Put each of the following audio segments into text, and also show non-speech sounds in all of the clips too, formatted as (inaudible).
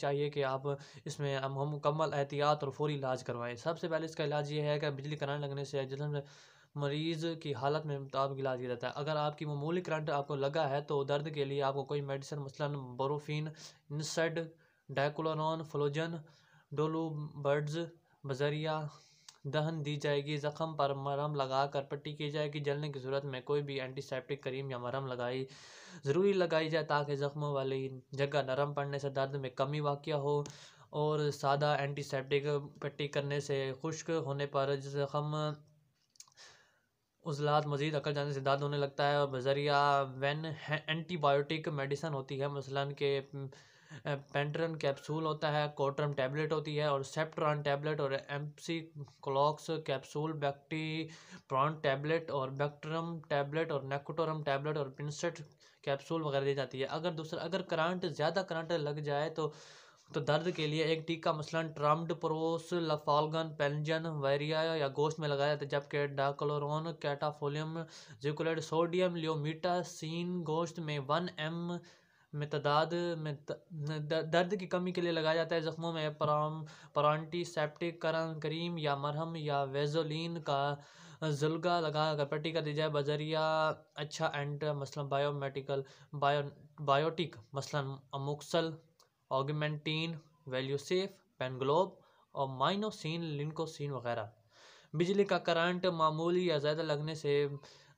चाहिए कि आप इसमें हम मुकम्मल एहतियात और फौरी इलाज करवाएं सबसे पहले इसका इलाज ये है कि बिजली करंट लगने से जिसम मरीज़ की हालत में मुताबिक इलाज किया जाता है अगर आपकी मामूली करंट आपको लगा है तो दर्द के लिए आपको कोई मेडिसिन मसलन बोरोफिन इंसड डाइकोलोन फ्लोजन डोलू बर्ड्स बजरिया दहन दी जाएगी ज़ख्म पर मरहम लगा कर पट्टी की जाएगी जलने की सूरत में कोई भी एंटीसेप्टिक करीम या मरहम लगाई ज़रूरी लगाई जाए ताकि ज़ख्मों वाली जगह नरम पड़ने से दर्द में कमी वाक़ हो और सादा एंटीसेप्टिक पट्टी करने से खुश्क होने पर जख्म उजलात मज़ीद अकल जाने से दर्द होने लगता है और बजरिया वैन एंटीबायोटिक मेडिसन होती है मसलन के पेंट्रन कैप्सूल होता है कोटरम टैबलेट होती है और सेप्ट्रॉन टैबलेट और Ampiclox capsule Bactipron tablet और बैक्ट्रम टैबलेट और नेकोटोरम टैबलेट और पिनसेट कैप्सूल वगैरह दी जाती है अगर दूसरा अगर करंट ज़्यादा करंट लग जाए तो तो दर्द के लिए एक टीका मसलन ट्रम्ड प्रोस लफालगन पेंजन वायरिया या गोश्त में लगाया जाता है जबकि डाकलोरोन कैटाफोलियम जिकुलेट सोडियम लियोमीटासिन गोश्त में वन एम में तदाद में दर्द की कमी के लिए लगाया जाता है ज़ख्मों में पराम सेप्टिक करन करीम या मरहम या वेजोलिन का जुल्गा लगा कर पट्टी कर दी जाए बजरिया अच्छा एंड मसलन बायोमेडिकल बायो बायोटिक मसलन अमुक्सल ऑगमेंटीन वेल्यूसेफ पेनग्लोब और माइनोसिन लिनकोसिन वगैरह बिजली का करंट मामूली या ज़्यादा लगने से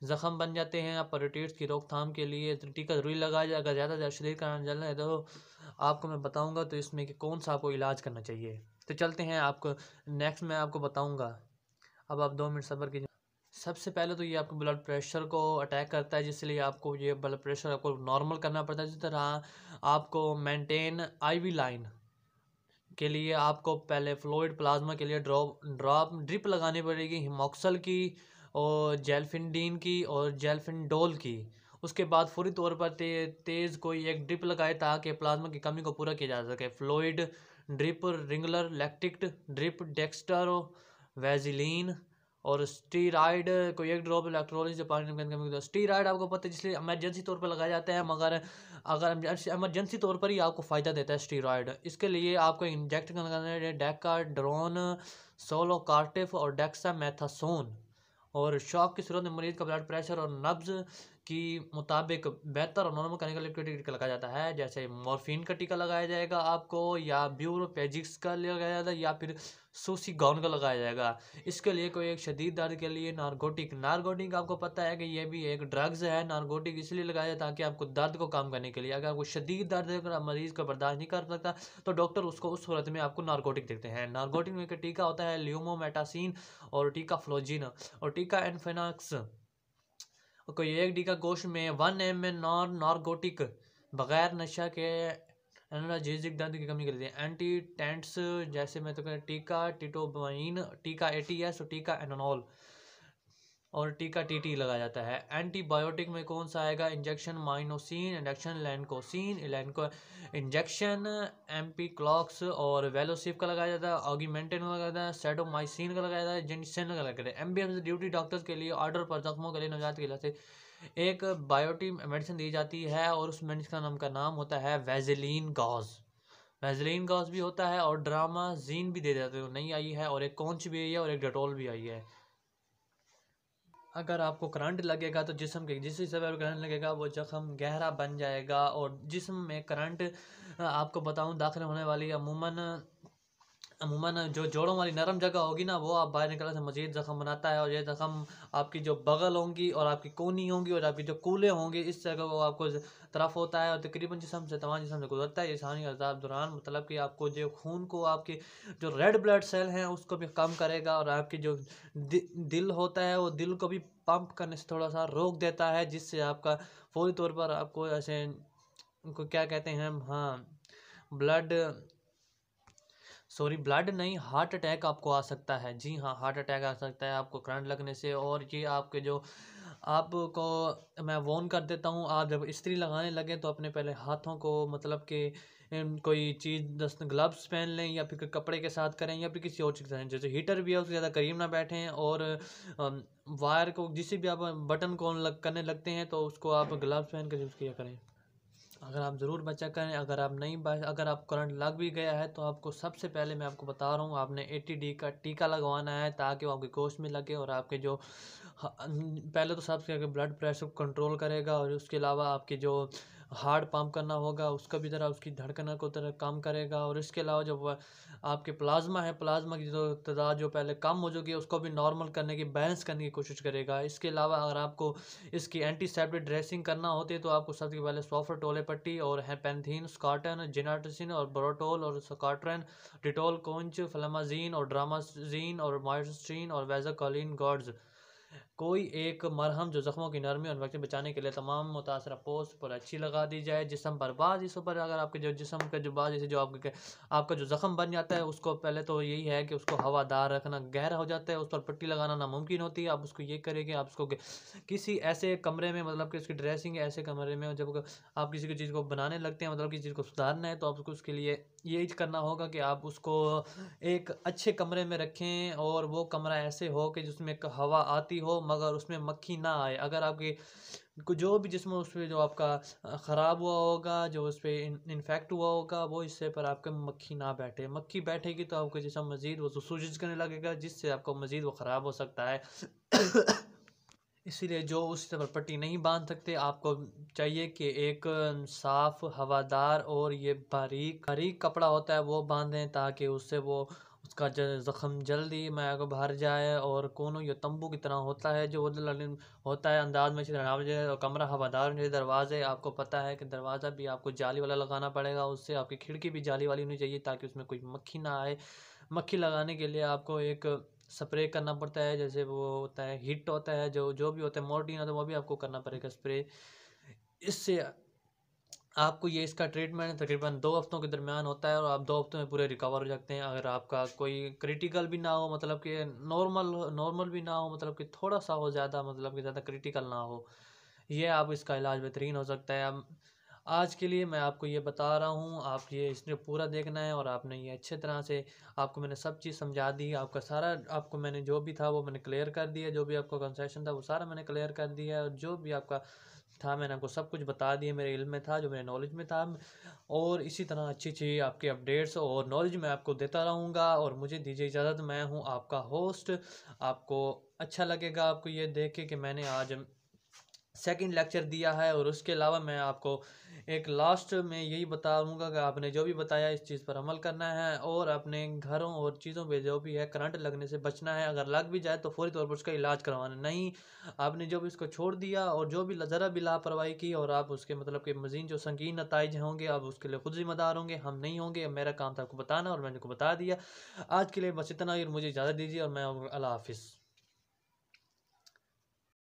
ज़ख़म बन जाते हैं आप पर्यटेट्स की रोकथाम के लिए टीका ज़रूरी लगाया जाए अगर ज़्यादा ज़्यादा शरीर का जल है तो आपको मैं बताऊँगा तो इसमें कि कौन सा आपको इलाज करना चाहिए तो चलते हैं आपको नेक्स्ट मैं आपको बताऊँगा अब आप दो मिनट सफ़र कीजिए सबसे पहले तो ये आपको ब्लड प्रेशर को अटैक करता है जिसलिए आपको ये ब्लड प्रेशर आपको नॉर्मल करना पड़ता है जिस तरह आपको मेंटेन आईवी लाइन के लिए आपको पहले फ्लोइड प्लाज्मा के लिए ड्रॉप ड्रॉप ड्रिप लगानी पड़ेगी हिमोक्सल की और डीन की और डोल की उसके बाद फौरी तौर पर ते, तेज़ कोई एक ड्रिप लगाए ताकि प्लाज्मा की कमी को पूरा किया जा सके fluid drip ringer lactic drip dextrose vaseline और स्टीराइड कोई एक ड्रॉप इलेक्ट्रोलिस जो पानी में स्टीराइड आपको पता है जिसलिए इमरजेंसी तौर पर लगाया जाता है मगर अगर इमरजेंसी तौर पर ही आपको फ़ायदा देता है स्टीराइड इसके लिए आपको इंजेक्ट करना डेका ड्रोन सोलो कार्टिफ और डेक्सा मैथासोन और शौक की सूरत में मरीज का ब्लड प्रेशर और नब्ज़ के मुताबिक बेहतर और नॉन मैकेनिकल टीका लगाया जाता है जैसे मॉर्फिन का टीका लगाया जाएगा आपको या ब्यूरोपेजिक्स का लगाया जाएगा या फिर गाउन का लगाया जाएगा इसके लिए कोई एक शदीद दर्द के लिए नारगोटिक नारगोटिक आपको पता है कि ये भी एक ड्रग्स है नारगोटिक इसलिए लगाया जाए ताकि आपको दर्द को कम करने के लिए अगर आपको शदीद दर्द अगर मरीज को बर्दाश्त नहीं कर सकता तो डॉक्टर उसको उस सूरत में आपको नारगोटिक देते हैं नारगोटिक में एक टीका होता है ल्यूमोमेटासिन और टीका फ्लोजिन और टीका एनफेनाक्स कोएक डी का गोश्त में वन एम नॉन नॉर्गोटिक बगैर नशा के एनालजेजिक दर्द की कमी करती है एंटी टेंट्स जैसे मैं तो कह टीका टिटोबाइन टीका ए टी एस और टीका एनोनॉल और टीका टी टी लगाया जाता है एंटीबायोटिक में कौन सा आएगा injection minocin induction lincocin linco injection ampiclox और वेलोसिप का लगाया जाता है ऑगीमेंटेन का लगाया जाता है सेडोमाइसिन का लगाया जाता है जेंटिसन का लगाया जाता है M B M duty doctors के लिए ऑर्डर पर जख्मों के लिए नवजात के लिए एक बायोटिक मेडिसिन दी जाती है और उस मेडिसिन का नाम का नाम होता है वेजिलीन गॉज वेजिलीन गॉज भी होता है और ड्रामा जीन भी दे जाते हैं नहीं आई है और एक कॉन्च भी आई है और एक डटोल भी आई है अगर आपको करंट लगेगा तो जिसम के जिस हिसाब से करंट लगेगा वो जख्म गहरा बन जाएगा और जिसम में करंट आपको बताऊं दाखिल होने वाली अमूमन अमूमन जो जोड़ों वाली नरम जगह होगी ना वो आप बाहर निकलने से मज़ीद ज़ख़म बनाता है और ये ज़ख़म आपकी जो बगल होंगी और आपकी कोनी होंगी और आपकी जो कूले होंगे इस जगह को आपको तरफ होता है और तकरीबन जिसम से तमाम जिसम से गुजरता है सानी अजाब दौरान मतलब कि आपको जो खून को आपकी जो रेड ब्लड सेल हैं उसको भी कम करेगा और आपकी जो दि, दिल होता है वो दिल को भी पम्प करने से थोड़ा सा रोक देता है जिससे आपका फौरी तौर पर आपको ऐसे उनको क्या कहते हैं हाँ ब्लड सॉरी ब्लड नहीं हार्ट अटैक आपको आ सकता है जी हाँ हार्ट अटैक आ सकता है आपको करंट लगने से और ये आपके जो आपको मैं वॉन कर देता हूँ आप जब इस्त्री लगाने लगे तो अपने पहले हाथों को मतलब कि कोई चीज़ दस ग्लव्स पहन लें या फिर कपड़े के साथ करें या फिर किसी और चीज़ करें जैसे हीटर भी है उसके ज़्यादा करीब ना बैठें और वायर को जिसे भी आप बटन को लग करने लगते हैं तो उसको आप ग्लव्स पहन कर यूज़ किया करें अगर आप ज़रूर बचा करें अगर आप नहीं अगर आप करंट लग भी गया है तो आपको सबसे पहले मैं आपको बता रहा हूँ आपने ए डी का टीका लगवाना है ताकि वो आपके गोश्त में लगे और आपके जो अं, पहले तो सबसे ब्लड प्रेशर को कंट्रोल करेगा और उसके अलावा आपके जो हार्ड पम्प करना होगा उसका भी ज़रा उसकी धड़कन को तरह कम करेगा और इसके अलावा जब आपके प्लाज्मा है प्लाज्मा की जो तादाद जो पहले कम हो चुकी है उसको भी नॉर्मल करने की बैलेंस करने की कोशिश करेगा इसके अलावा अगर आपको इसकी एंटीसेप्टिक ड्रेसिंग करना होती है तो आपको सबसे पहले सॉफ्ट टोले पट्टी और हैपेंथीन स्कॉटन जिनाटसिन और बोरोटोल और स्काट्रन डिटोल कोंच फ्लमाजीन और ड्रामाजीन और मायोस्ट्रीन और वेजाकॉलिन गॉड्स कोई एक मरहम जो ज़ख्मों की नरमी और वक्त बचाने के लिए तमाम मुतासर पोस्ट पर अच्छी लगा दी जाए जिसम पर बाद इस पर अगर आपके जो जिसम का जो बाद जैसे जो आपके आपका जो ज़ख्म बन जाता है उसको पहले तो यही है कि उसको हवादार रखना गहरा हो जाता है उस पर पट्टी लगाना नामुमकिन होती है आप उसको ये करें कि आप उसको किसी ऐसे कमरे में मतलब कि उसकी ड्रेसिंग ऐसे कमरे में जब आप किसी की चीज़ को बनाने लगते हैं मतलब किसी चीज़ को सुधारना है तो आपको उसके लिए यही करना होगा कि आप उसको एक अच्छे कमरे में रखें और वो कमरा ऐसे हो कि जिसमें हवा आती हो मगर उसमें मक्खी ना आए अगर आपके जो भी जिसम उस पर जो आपका ख़राब हुआ होगा जो उस पर इन्फेक्ट हुआ होगा वो इससे पर आपके मक्खी ना बैठे मक्खी बैठेगी तो आपको जिसम मज़ीद वो सूजिश करने लगेगा जिससे आपको मज़ीद वो ख़राब हो सकता है (coughs) इसीलिए जो उस पर पट्टी नहीं बांध सकते आपको चाहिए कि एक साफ़ हवादार और ये बारीक बारीक कपड़ा होता है वो बांधें ताकि उससे वो उसका ज़ख़म जल्दी मैं को भर जाए और कोनो यो तंबू की तरह होता है जो होता है अंदाज में और कमरा हवादार चाहिए दरवाज़े आपको पता है कि दरवाज़ा भी आपको जाली वाला लगाना पड़ेगा उससे आपकी खिड़की भी जाली वाली होनी चाहिए ताकि उसमें कोई मक्खी ना आए मक्खी लगाने के लिए आपको एक स्प्रे करना पड़ता है जैसे वो होता है हिट होता है जो जो भी होता है मोर्टीन होता है वो भी आपको करना पड़ेगा स्प्रे इससे आपको ये इसका ट्रीटमेंट तकरीबन दो हफ्तों के दरमियान होता है और आप दो हफ्तों में पूरे रिकवर हो जाते हैं अगर आपका कोई क्रिटिकल भी ना हो मतलब कि नॉर्मल नॉर्मल भी ना हो मतलब कि थोड़ा सा हो ज़्यादा मतलब कि ज़्यादा क्रिटिकल ना हो ये आप इसका इलाज बेहतरीन हो सकता है अब आज के लिए मैं आपको ये बता रहा हूँ आप ये इसने पूरा देखना है और आपने ये अच्छे तरह से आपको मैंने सब चीज़ समझा दी आपका सारा आपको मैंने जो भी था वो मैंने क्लियर कर दिया जो भी आपका कंसेशन था वो सारा मैंने क्लियर कर दिया और जो भी आपका था मैंने आपको सब कुछ बता दिया मेरे इल्म में था जो मेरे नॉलेज में था और इसी तरह अच्छी अच्छी आपके अपडेट्स और नॉलेज मैं आपको देता रहूँगा और मुझे दीजिए इजाज़त मैं हूँ आपका होस्ट आपको अच्छा लगेगा आपको ये देख के कि मैंने आज सेकंड लेक्चर दिया है और उसके अलावा मैं आपको एक लास्ट में यही बताऊंगा कि आपने जो भी बताया इस चीज़ पर अमल करना है और अपने घरों और चीज़ों पे जो भी है करंट लगने से बचना है अगर लग भी जाए तो फौरी तौर पर उसका इलाज करवाना नहीं आपने जो भी इसको छोड़ दिया और जो भी ज़रा भी लापरवाही की और आप उसके मतलब के मजीन जो संगीन नतज होंगे आप उसके लिए खुद जिम्मेदार होंगे हम नहीं होंगे मेरा काम था आपको बताना और मैंने को बता दिया आज के लिए बस इतना और मुझे इजाज़त दीजिए और मैं अल्लाह हाफिज़